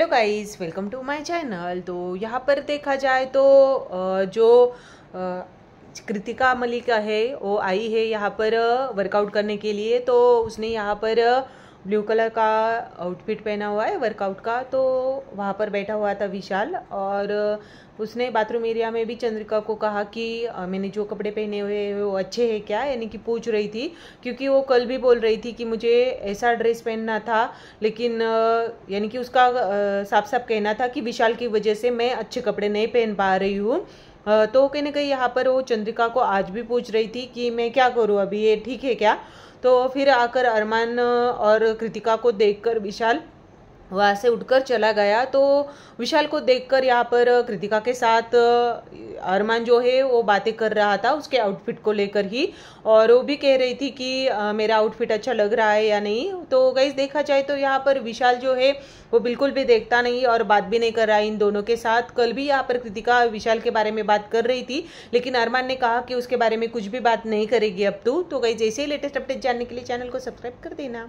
hello guys welcome to my channel तो यहाँ पर देखा जाए तो जो कृतिका मलिका है वो आई है यहाँ पर वर्कआउट करने के लिए तो उसने यहाँ पर ब्लू कलर का आउटफिट पहना हुआ है वर्कआउट का तो वहाँ पर बैठा हुआ था विशाल और उसने बाथरूम एरिया में भी चंद्रिका को कहा कि मैंने जो कपड़े पहने हुए हैं वो अच्छे हैं क्या यानी कि पूछ रही थी क्योंकि वो कल भी बोल रही थी कि मुझे ऐसा ड्रेस पहनना था लेकिन यानी कि उसका साफ साफ कहना था कि विशाल की वजह से मैं अच्छे कपड़े नहीं पहन पा रही हूँ तो कहीं ना कहीं यहाँ पर वो चंद्रिका को आज भी पूछ रही थी कि मैं क्या करूँ अभी ये ठीक है क्या तो फिर आकर अरमान और कृतिका को देखकर विशाल वहाँ से उठकर चला गया तो विशाल को देखकर यहाँ पर कृतिका के साथ अरमान जो है वो बातें कर रहा था उसके आउटफिट को लेकर ही और वो भी कह रही थी कि आ, मेरा आउटफिट अच्छा लग रहा है या नहीं तो गैस देखा जाए तो यहाँ पर विशाल जो है वो बिल्कुल भी देखता नहीं और बात भी नहीं कर रहा है इन दोनों के साथ कल भी यहाँ पर कृतिका विशाल के बारे में बात कर रही थी लेकिन अरमान ने कहा कि उसके बारे में कुछ भी बात नहीं करेगी अब तू तो गाइज ऐसे ही लेटेस्ट अपडेट जानने के लिए चैनल को सब्सक्राइब कर देना